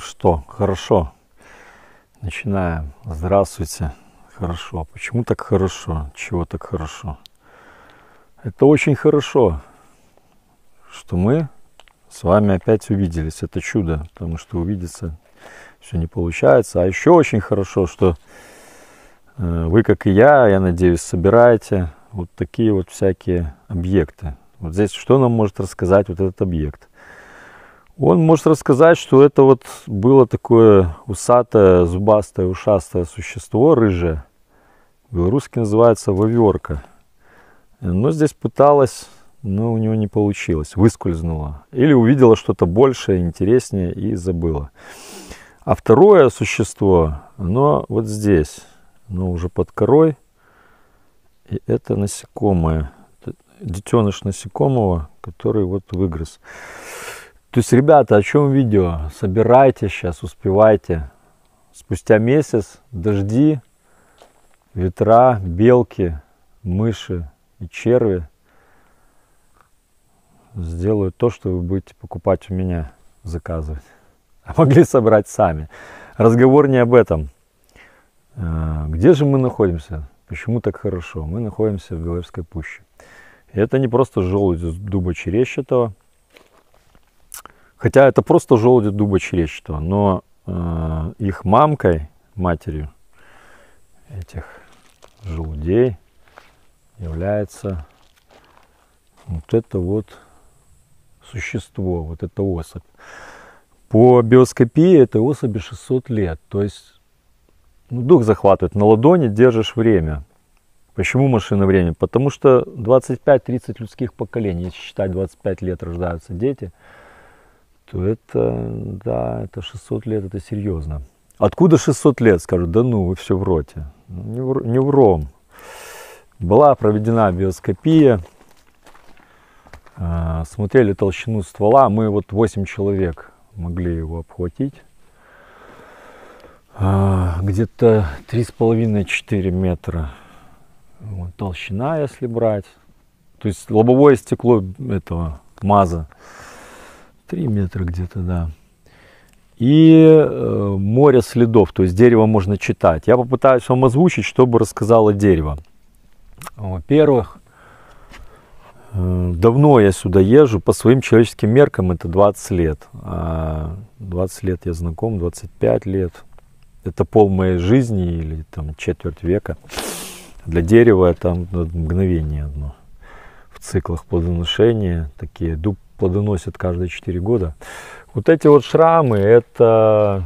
что, хорошо. Начинаем. Здравствуйте. Хорошо. Почему так хорошо? Чего так хорошо? Это очень хорошо, что мы с вами опять увиделись. Это чудо, потому что увидеться все не получается. А еще очень хорошо, что э, вы, как и я, я надеюсь, собираете вот такие вот всякие объекты. Вот здесь что нам может рассказать вот этот объект? Он может рассказать, что это вот было такое усатое, зубастое, ушастое существо, рыжее. Белорусски называется воверка. Но здесь пыталась, но у него не получилось, выскользнула. Или увидела что-то большее, интереснее и забыла. А второе существо, оно вот здесь, но уже под корой. И это насекомое, детеныш насекомого, который вот выгрыз. То есть, ребята, о чем видео? Собирайте сейчас, успевайте. Спустя месяц дожди, ветра, белки, мыши и черви сделают то, что вы будете покупать у меня, заказывать. А могли собрать сами. Разговор не об этом. А, где же мы находимся? Почему так хорошо? Мы находимся в Беловской пуще. И это не просто желудь дуба черещатого – Хотя это просто желуди дуба черечатого, но э, их мамкой, матерью этих желудей является вот это вот существо, вот это особь. По биоскопии этой особи 600 лет, то есть ну, дух захватывает, на ладони держишь время. Почему машина времени? Потому что 25-30 людских поколений, если считать 25 лет рождаются дети – то это, да, это 600 лет, это серьезно. Откуда 600 лет? Скажут, да ну, вы все в роте. Не, в не вром. Была проведена биоскопия, э, смотрели толщину ствола. Мы вот 8 человек могли его обхватить. Э, где-то 3,5-4 метра вот, толщина, если брать. То есть лобовое стекло этого маза. 3 метра где-то, да. И э, море следов, то есть дерево можно читать. Я попытаюсь вам озвучить, чтобы рассказало дерево. Во-первых, э, давно я сюда езжу, по своим человеческим меркам это 20 лет. 20 а, лет я знаком, 25 лет. Это пол моей жизни или там четверть века. Для дерева это мгновение одно. В циклах плодоношения такие дуб плодоносят каждые 4 года. Вот эти вот шрамы, это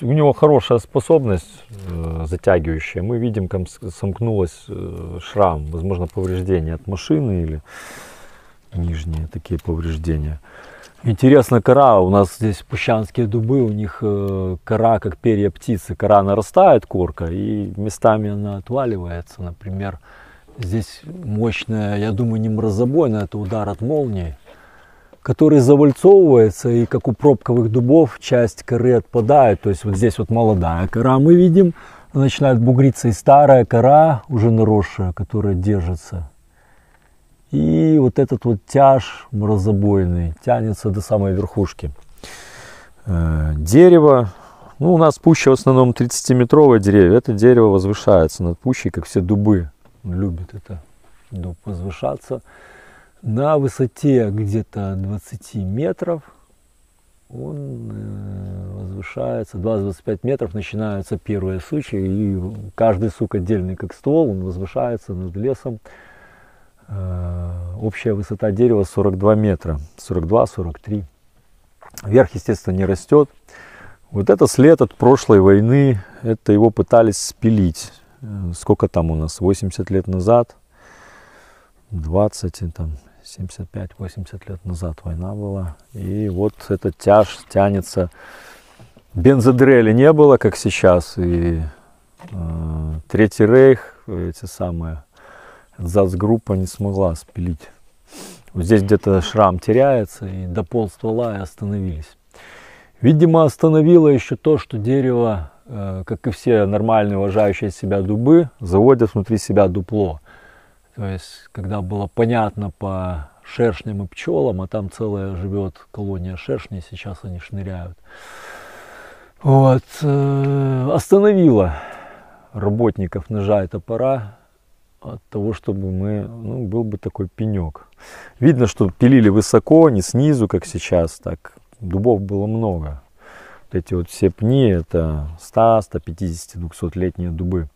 у него хорошая способность э, затягивающая. Мы видим, как сомкнулась э, шрам, возможно, повреждение от машины или нижние такие повреждения. Интересно, кора. У нас здесь пущанские дубы, у них э, кора, как перья птицы, кора нарастает, корка, и местами она отваливается, например. Здесь мощная, я думаю, не мразобойная, это удар от молнии, который завальцовывается, и как у пробковых дубов часть коры отпадает. То есть вот здесь вот молодая кора мы видим, начинает бугриться и старая кора, уже наросшая, которая держится. И вот этот вот тяж мразобойный тянется до самой верхушки. Э, дерево, ну у нас пуща в основном 30-метровое дерево, это дерево возвышается над пущей, как все дубы любит это ну, возвышаться. На высоте где-то 20 метров он э, возвышается, 20-25 метров начинаются первые сучи, и каждый сук отдельный, как ствол, он возвышается над лесом. Э, общая высота дерева 42 метра, 42-43. верх естественно, не растет. Вот это след от прошлой войны, это его пытались спилить. Э, сколько там у нас, 80 лет назад, 20, там, 75-80 лет назад война была. И вот этот тяж тянется. Бензодрели не было, как сейчас. И э, Третий Рейх, эти самые, ЗАЦ-группа не смогла спилить. Вот здесь где-то шрам теряется, и до пол ствола и остановились. Видимо, остановило еще то, что дерево Э, как и все нормальные, уважающие себя дубы, заводят внутри себя дупло. То есть, когда было понятно по шершням и пчелам, а там целая живет колония шершней, сейчас они шныряют. Вот, э, остановила работников ножа и топора от того, чтобы мы, ну, был бы такой пенек. Видно, что пилили высоко, не снизу, как сейчас, так, дубов было много. Вот эти вот все пни, это 100, 150, 200-летние дубы.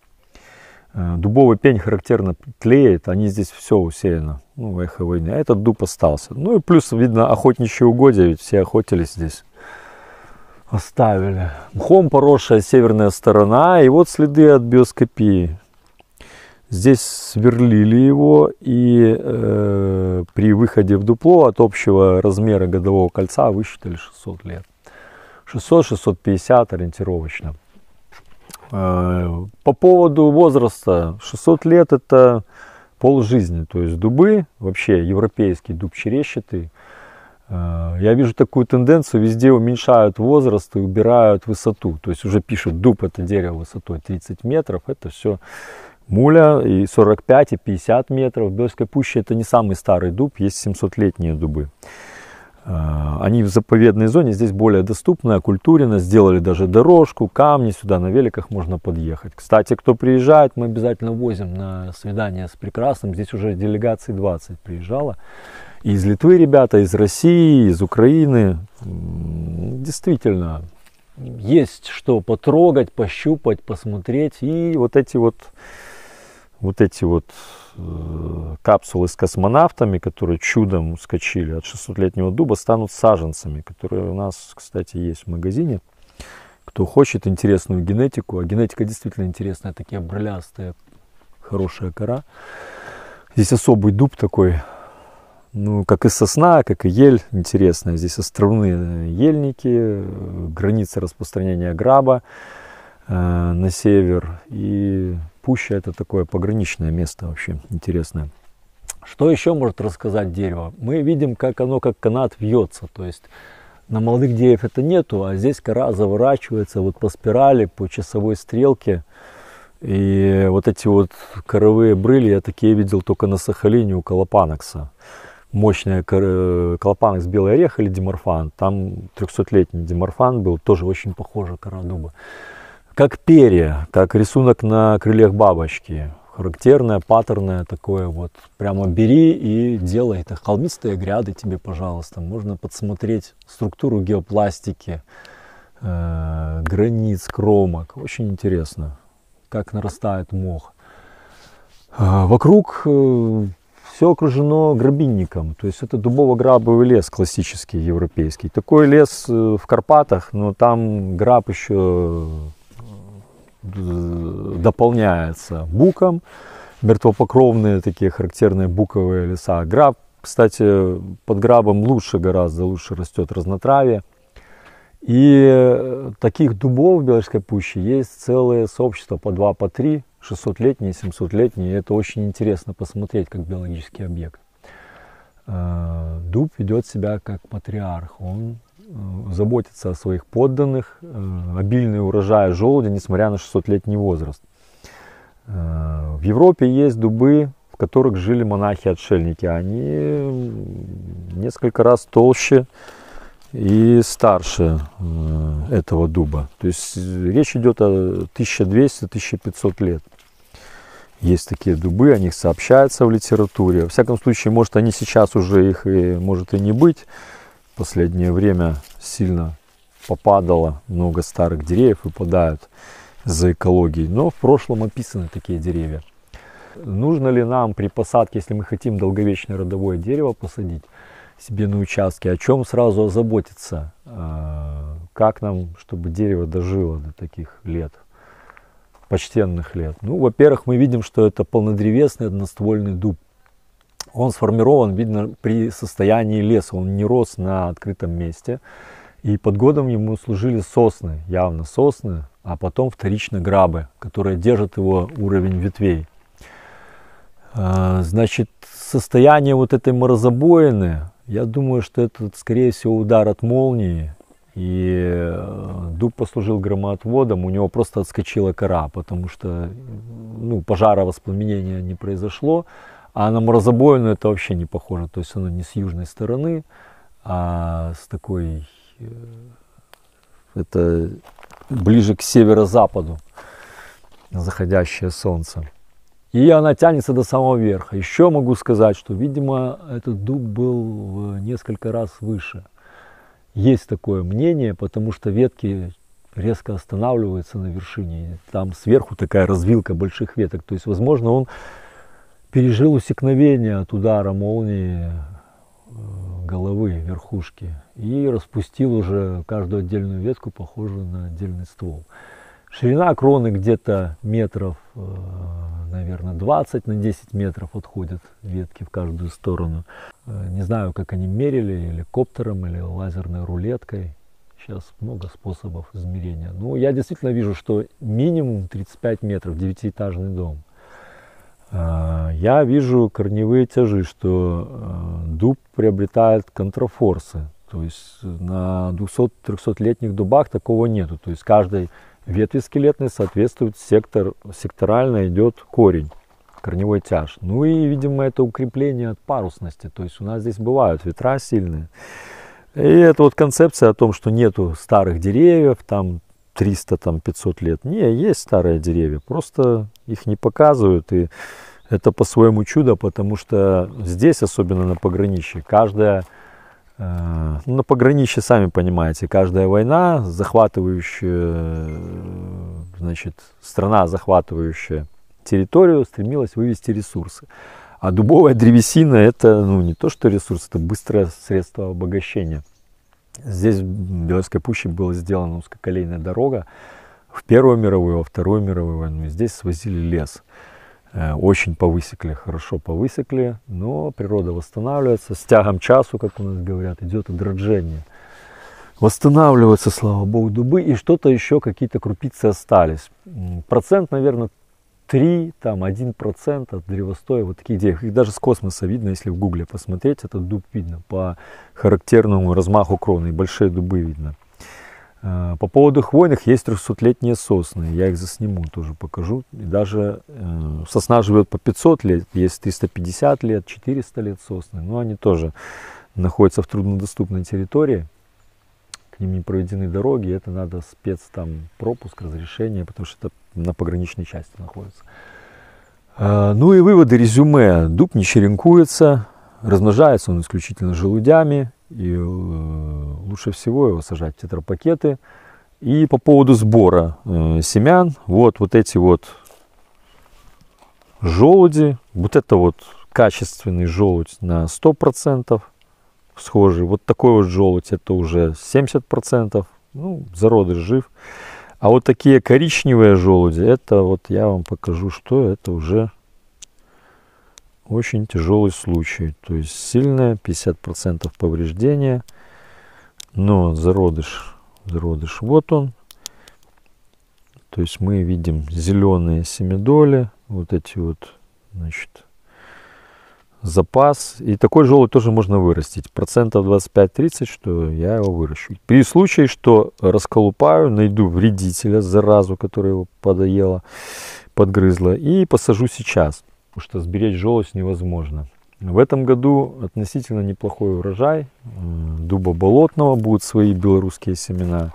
Э, дубовый пень характерно тлеет, они здесь все усеяно, ну, эхо войны. А этот дуб остался. Ну и плюс, видно, охотничьи угодья, ведь все охотились здесь. Оставили. Мхом поросшая северная сторона, и вот следы от биоскопии. Здесь сверлили его, и э, при выходе в дупло от общего размера годового кольца высчитали 600 лет. 600-650 ориентировочно. Э, по поводу возраста, 600 лет это полжизни, то есть дубы, вообще европейский дуб черещатый, э, я вижу такую тенденцию, везде уменьшают возраст и убирают высоту. То есть уже пишут, дуб это дерево высотой 30 метров, это все муля и 45, и 50 метров. В Бельской пуще это не самый старый дуб, есть 700-летние дубы. А, они в заповедной зоне, здесь более доступно, оккультурено, сделали даже дорожку, камни, сюда на великах можно подъехать. Кстати, кто приезжает, мы обязательно возим на свидание с прекрасным, здесь уже делегации 20 приезжала. И из Литвы ребята, из России, из Украины. Действительно, есть что потрогать, пощупать, посмотреть. И вот эти вот, вот эти вот Э, капсулы с космонавтами, которые чудом скочили от 600-летнего дуба, станут саженцами, которые у нас, кстати, есть в магазине. Кто хочет интересную генетику, а генетика действительно интересная, такие брылянстые, хорошая кора. Здесь особый дуб такой, ну, как и сосна, как и ель, интересная. Здесь островные ельники, э, граница распространения граба э, на север и пуща это такое пограничное место вообще интересное. Что еще может рассказать дерево? Мы видим, как оно как канат вьется, то есть на молодых деревьях это нету, а здесь кора заворачивается вот по спирали, по часовой стрелке. И вот эти вот коровые брыли я такие видел только на Сахалине у Колопанокса. Мощная кор... Э, Колопанокс белый орех или диморфан. Там 300-летний диморфан был, тоже очень похожа кора дуба как перья, как рисунок на крыльях бабочки. Характерное, паттерное такое вот. Прямо бери и делай. Это холмистые гряды тебе, пожалуйста. Можно подсмотреть структуру геопластики, э, границ, кромок. Очень интересно, как нарастает мох. Э, вокруг э, все окружено грабинником, то есть это дубово-грабовый лес классический европейский. Такой лес э, в Карпатах, но там граб еще Э, дополняется буком. Мертвопокровные такие характерные буковые леса. Граб, кстати, под грабом лучше, гораздо лучше растет разнотравие. И э, таких дубов в Белорусской пуще есть целое сообщество по два, по три, 600-летние, 700-летние. Это очень интересно посмотреть как биологический объект. Э, дуб ведет себя как патриарх. Он Э, заботится о своих подданных, э, обильный урожай желуди, несмотря на 600-летний возраст. Э, в Европе есть дубы, в которых жили монахи-отшельники. Они несколько раз толще и старше этого дуба. То есть речь идет о 1200-1500 лет. Есть такие дубы, о них сообщается в литературе. Во всяком случае, может, они сейчас уже их, и, может, и не быть последнее время сильно попадало, много старых деревьев выпадают за экологией, но в прошлом описаны такие деревья. Нужно ли нам при посадке, если мы хотим долговечное родовое дерево посадить себе на участке, о чем сразу озаботиться? А, как нам, чтобы дерево дожило до таких лет, почтенных лет? Ну, во-первых, мы видим, что это полнодревесный одноствольный дуб. Он сформирован, видно, при состоянии леса. Он не рос на открытом месте. И под годом ему служили сосны, явно сосны, а потом вторично грабы, которые держат его уровень ветвей. А, значит, состояние вот этой морозобоины, я думаю, что это, скорее всего, удар от молнии. И э, дуб послужил громоотводом, у него просто отскочила кора, потому что ну, пожара, воспламенения не произошло. А на морозобоину это вообще не похоже. То есть оно не с южной стороны, а с такой... Э, это ближе к северо-западу заходящее солнце. И она тянется до самого верха. Еще могу сказать, что, видимо, этот дуб был в несколько раз выше. Есть такое мнение, потому что ветки резко останавливаются на вершине. Там сверху такая развилка больших веток. То есть, возможно, он пережил усекновение от удара молнии э, головы, верхушки, и распустил уже каждую отдельную ветку, похожую на отдельный ствол. Ширина кроны где-то метров, э, наверное, 20 на 10 метров отходят ветки в каждую сторону. Э, не знаю, как они мерили, или коптером, или лазерной рулеткой. Сейчас много способов измерения. Но ну, я действительно вижу, что минимум 35 метров, девятиэтажный дом. А, я вижу корневые тяжи, что э, дуб приобретает контрафорсы. То есть э, на 200-300-летних дубах такого нету. То есть каждой ветви скелетной соответствует сектор, секторально идет корень, корневой тяж. Ну и, видимо, это укрепление от парусности. То есть у нас здесь бывают ветра сильные. И это вот концепция о том, что нету старых деревьев, там 300, там, 500 лет. Не, есть старые деревья, просто их не показывают, и это по-своему чудо, потому что здесь, особенно на пограничье, каждая, э, ну, на пограничье, сами понимаете, каждая война, захватывающая, э, значит, страна, захватывающая территорию, стремилась вывести ресурсы. А дубовая древесина – это, ну, не то что ресурс, это быстрое средство обогащения – Здесь, в Белорусской пуще, была сделана узкоколейная дорога в Первую мировую, во Вторую мировую войну. здесь свозили лес. Э, очень повысекли, хорошо повысекли, но природа восстанавливается. С тягом часу, как у нас говорят, идет дрожжение. Восстанавливаются, слава богу, дубы, и что-то еще, какие-то крупицы остались. Процент, наверное, 3, там 1% от древостоя, вот такие деревья. Их даже с космоса видно, если в гугле посмотреть, этот дуб видно по характерному размаху кроны, большие дубы видно. А, по поводу хвойных есть 300-летние сосны, я их засниму, тоже покажу. И даже э, сосна живет по 500 лет, есть 350 лет, 400 лет сосны, но они тоже находятся в труднодоступной территории к ним не проведены дороги, это надо спец там пропуск, разрешение, потому что это на пограничной части находится. А, ну и выводы резюме. Дуб не черенкуется, размножается он исключительно желудями, и э, лучше всего его сажать в тетрапакеты. И по поводу сбора э, семян, вот, вот эти вот желуди, вот это вот качественный желудь на 100%, схожий. Вот такой вот желудь, это уже 70%, ну, зародыш жив. А вот такие коричневые желуди, это вот я вам покажу, что это уже очень тяжелый случай. То есть сильное, 50% повреждения, но зародыш, зародыш вот он. То есть мы видим зеленые семидоли, вот эти вот, значит, запас. И такой желудь тоже можно вырастить. Процентов 25-30, что я его выращу. При случае, что расколупаю, найду вредителя, заразу, которая его подоела, подгрызла, и посажу сейчас. Потому что сберечь желудь невозможно. В этом году относительно неплохой урожай. Дуба болотного будут свои белорусские семена.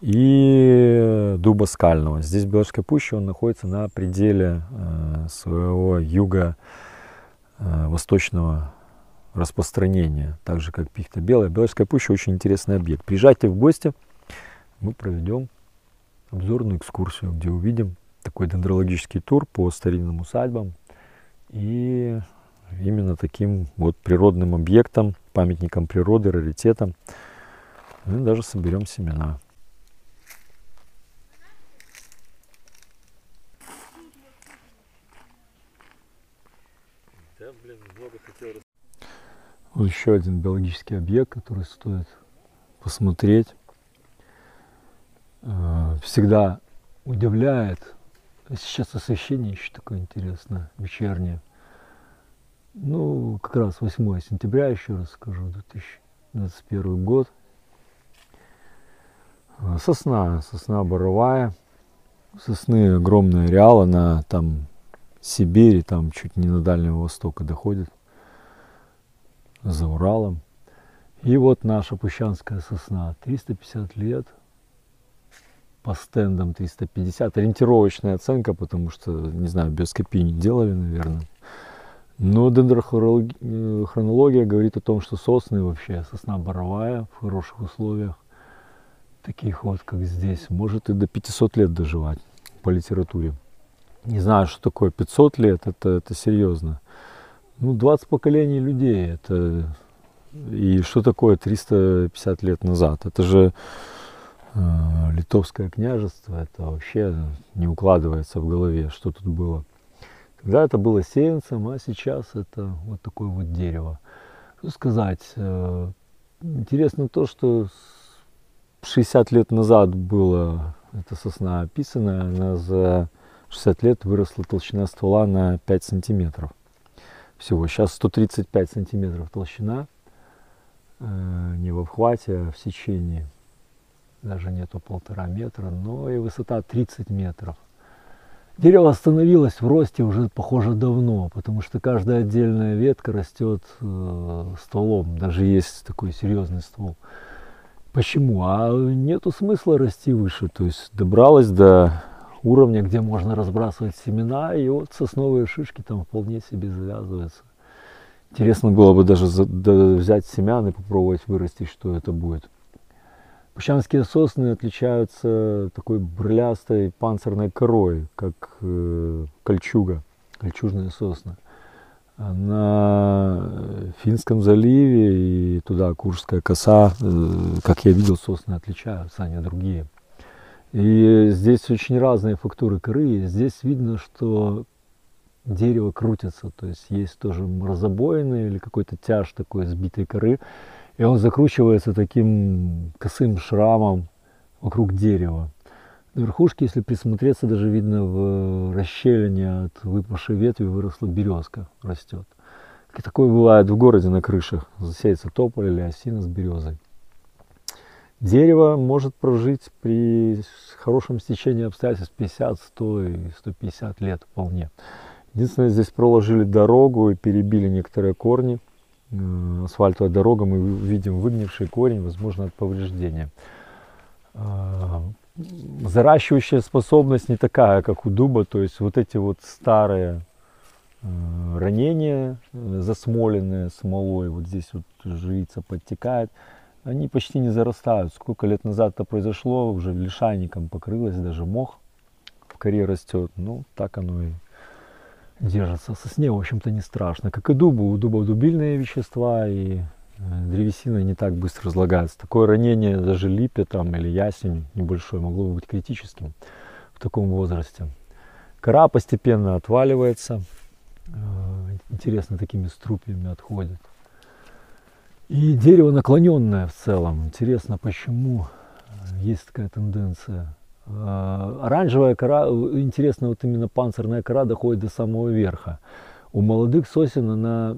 И дуба скального. Здесь Белорусская пуща, он находится на пределе э, своего юга Э, восточного распространения, так же как пихта белая. Белорусская пуща очень интересный объект. Приезжайте в гости, мы проведем обзорную экскурсию, где увидим такой дендрологический тур по старинным усадьбам и именно таким вот природным объектам, памятникам природы, раритетам. Мы ну даже соберем семена. Ну, еще один биологический объект, который стоит посмотреть. Э, всегда удивляет. Сейчас освещение еще такое интересное, вечернее. Ну, как раз 8 сентября, еще раз скажу, 2021 год. Э, сосна, сосна боровая. Сосны огромная реала, она там Сибири, там чуть не на Дальнего Востока доходит за Уралом. И вот наша пущанская сосна, 350 лет, по стендам 350, ориентировочная оценка, потому что, не знаю, без копий делали, наверное. Но дендрохронология э, говорит о том, что сосны вообще, сосна боровая в хороших условиях, таких вот, как здесь, может и до 500 лет доживать по литературе. Не знаю, что такое 500 лет, это, это серьезно. Ну, 20 поколений людей, это... И что такое 350 лет назад? Это же э, Литовское княжество, это вообще не укладывается в голове, что тут было. Когда это было сеянцем, а сейчас это вот такое вот дерево. Что ну, сказать? Э, интересно то, что 60 лет назад была эта сосна описанная, она за 60 лет выросла толщина ствола на 5 сантиметров всего. Сейчас 135 сантиметров толщина, э, не в обхвате, а в сечении. Даже нету полтора метра, но и высота 30 метров. Дерево остановилось в росте уже, похоже, давно, потому что каждая отдельная ветка растет э, стволом, даже есть такой серьезный ствол. Почему? А нету смысла расти выше, то есть добралась до уровня, где можно разбрасывать семена, и вот сосновые шишки там вполне себе завязываются. Интересно было бы даже за, да, взять семян и попробовать вырастить, что это будет. Пущанские сосны отличаются такой брылястой панцирной корой, как э, кольчуга, кольчужные сосны. На Финском заливе и туда Куршская коса, э, как я видел, сосны отличаются, они другие. И здесь очень разные фактуры коры. Здесь видно, что дерево крутится, то есть есть тоже разобоины или какой-то тяж такой сбитой коры, и он закручивается таким косым шрамом вокруг дерева. На верхушке, если присмотреться, даже видно в расщелине от выпавшей ветви выросла березка, растет. И такое бывает в городе на крышах, засеется тополь или осина с березой. Дерево может прожить при хорошем стечении обстоятельств 50, 100 и 150 лет вполне. Единственное, здесь проложили дорогу и перебили некоторые корни. Э, Асфальтовая дорога, мы видим выгнивший корень, возможно, от повреждения. Э, заращивающая способность не такая, как у дуба, то есть вот эти вот старые э, ранения, засмоленные смолой, вот здесь вот живица подтекает, они почти не зарастают. Сколько лет назад это произошло, уже лишайником покрылось, даже мох в коре растет. Ну, так оно и держится. Сосне, в общем-то, не страшно. Как и дубу, у дуба дубильные вещества, и э, древесина не так быстро разлагается. Такое ранение даже липе там, или ясень небольшое могло бы быть критическим в таком возрасте. Кора постепенно отваливается, э, интересно такими струпьями отходит. И дерево наклоненное в целом. Интересно, почему есть такая тенденция. А, оранжевая кора, интересно, вот именно панцирная кора доходит до самого верха. У молодых сосен она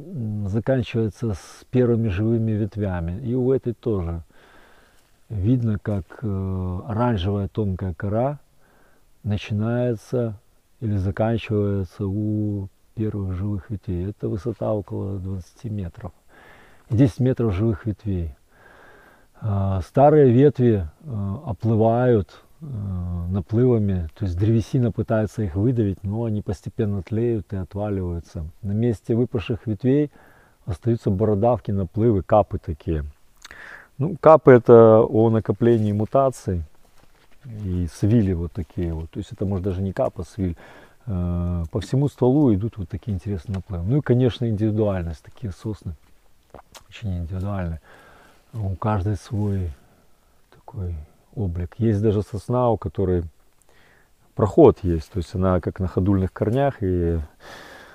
заканчивается с первыми живыми ветвями. И у этой тоже видно, как э, оранжевая тонкая кора начинается или заканчивается у первых живых ветвей. Это высота около 20 метров. 10 метров живых ветвей. А, старые ветви э, оплывают э, наплывами, то есть древесина пытается их выдавить, но они постепенно тлеют и отваливаются. На месте выпавших ветвей остаются бородавки, наплывы, капы такие. Ну, капы это о накоплении мутаций и свили вот такие вот. То есть это может даже не капа, а свиль. Э, по всему столу идут вот такие интересные наплывы. Ну и, конечно, индивидуальность, такие сосны очень индивидуально. У каждой свой такой облик. Есть даже сосна, у которой проход есть, то есть она как на ходульных корнях, и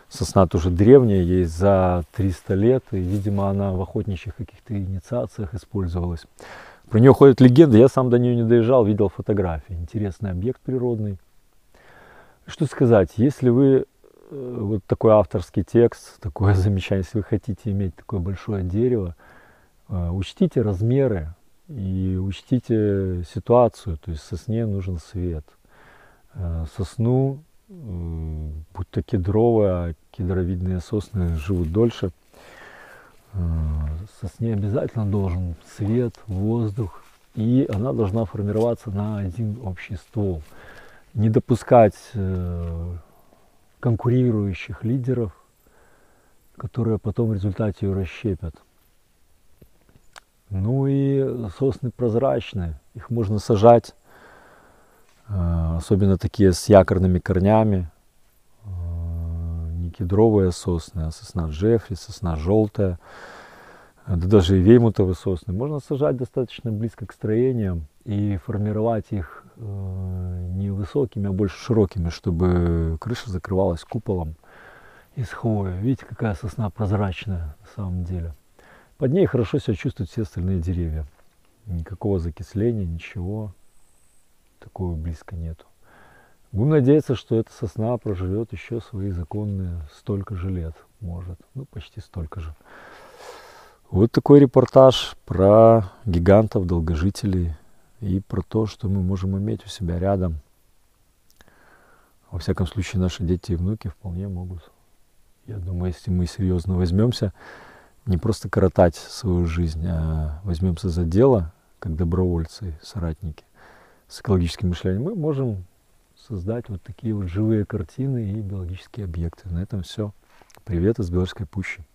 сосна тоже древняя, ей за 300 лет, и, видимо, она в охотничьих каких-то инициациях использовалась. Про нее ходят легенды, я сам до нее не доезжал, видел фотографии. Интересный объект природный. Что сказать, если вы Э, вот такой авторский текст, такое замечание, если вы хотите иметь такое большое дерево, э, учтите размеры и учтите ситуацию, то есть сосне нужен свет. Э, сосну, будь то кедровая, кедровидные сосны живут дольше, сосне обязательно должен свет, воздух, и она должна формироваться на один общий ствол. Не допускать конкурирующих лидеров, которые потом в результате ее расщепят. Ну и сосны прозрачные, их можно сажать, э, особенно такие с якорными корнями, э, не кедровые сосны, а сосна Джеффри, сосна желтая, да даже и веймутовые сосны. Можно сажать достаточно близко к строениям и формировать их Э, не высокими, а больше широкими, чтобы крыша закрывалась куполом из хвои. Видите, какая сосна прозрачная на самом деле. Под ней хорошо себя чувствуют все остальные деревья. Никакого закисления, ничего такого близко нету. Будем надеяться, что эта сосна проживет еще свои законные столько же лет, может, ну почти столько же. Вот такой репортаж про гигантов, долгожителей, и про то, что мы можем иметь у себя рядом. Во всяком случае, наши дети и внуки вполне могут. Я думаю, если мы серьезно возьмемся, не просто коротать свою жизнь, а возьмемся за дело, как добровольцы, соратники с экологическим мышлением, мы можем создать вот такие вот живые картины и биологические объекты. На этом все. Привет из Белорусской пущи.